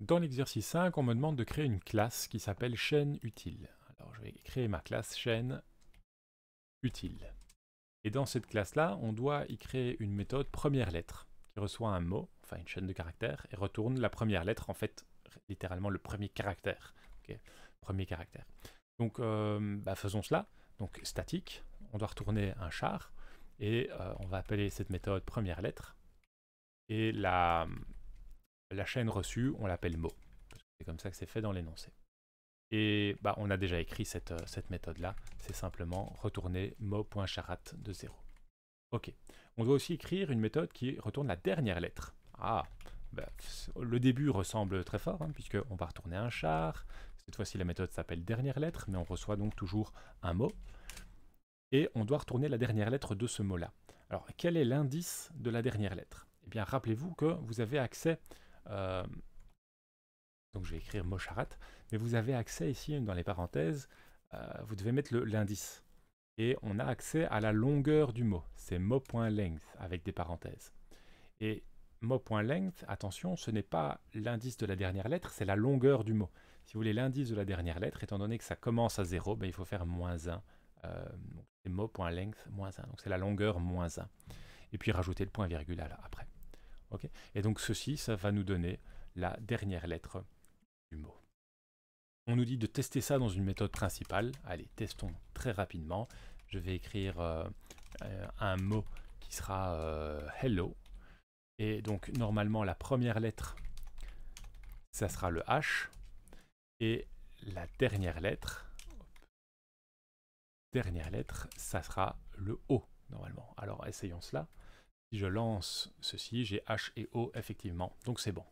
Dans l'exercice 5, on me demande de créer une classe qui s'appelle chaîne utile. Alors je vais créer ma classe chaîne utile. Et dans cette classe-là, on doit y créer une méthode première lettre qui reçoit un mot, enfin une chaîne de caractères, et retourne la première lettre, en fait, littéralement le premier caractère. premier caractère. Donc euh, bah, faisons cela. Donc statique, on doit retourner un char, et euh, on va appeler cette méthode première lettre. Et la, la chaîne reçue, on l'appelle mot. C'est comme ça que c'est fait dans l'énoncé. Et bah, on a déjà écrit cette, euh, méthode-là. C'est simplement retourner mot.charat de 0. Ok. On doit aussi écrire une méthode qui retourne la dernière lettre. Ah, bah, le début ressemble très fort, hein, puisqu'on va retourner un char. Cette fois-ci, la méthode s'appelle dernière lettre, mais on reçoit donc toujours un mot. Et on doit retourner la dernière lettre de ce mot-là. Alors, quel est l'indice de la dernière lettre Eh bien, rappelez-vous que vous avez accès euh, donc je vais écrire mocharat, mais vous avez accès ici dans les parenthèses, euh, vous devez mettre l'indice. Et on a accès à la longueur du mot, c'est mot.length avec des parenthèses. Et mot.length, attention, ce n'est pas l'indice de la dernière lettre, c'est la longueur du mot. Si vous voulez l'indice de la dernière lettre, étant donné que ça commence à 0, ben, il faut faire moins 1. Euh, c'est mot.length moins 1, donc c'est la longueur moins 1. Et puis rajouter le point virgule après et donc ceci, ça va nous donner la dernière lettre du mot. On nous dit de tester ça dans une méthode principale. Allez, testons très rapidement. Je vais écrire euh, euh, un mot qui sera euh, hello. Et donc normalement la première lettre, ça sera le H. Et la dernière lettre, dernière lettre, ça sera le O normalement. Alors essayons cela. Si je lance ceci, j'ai H et O effectivement, donc c'est bon.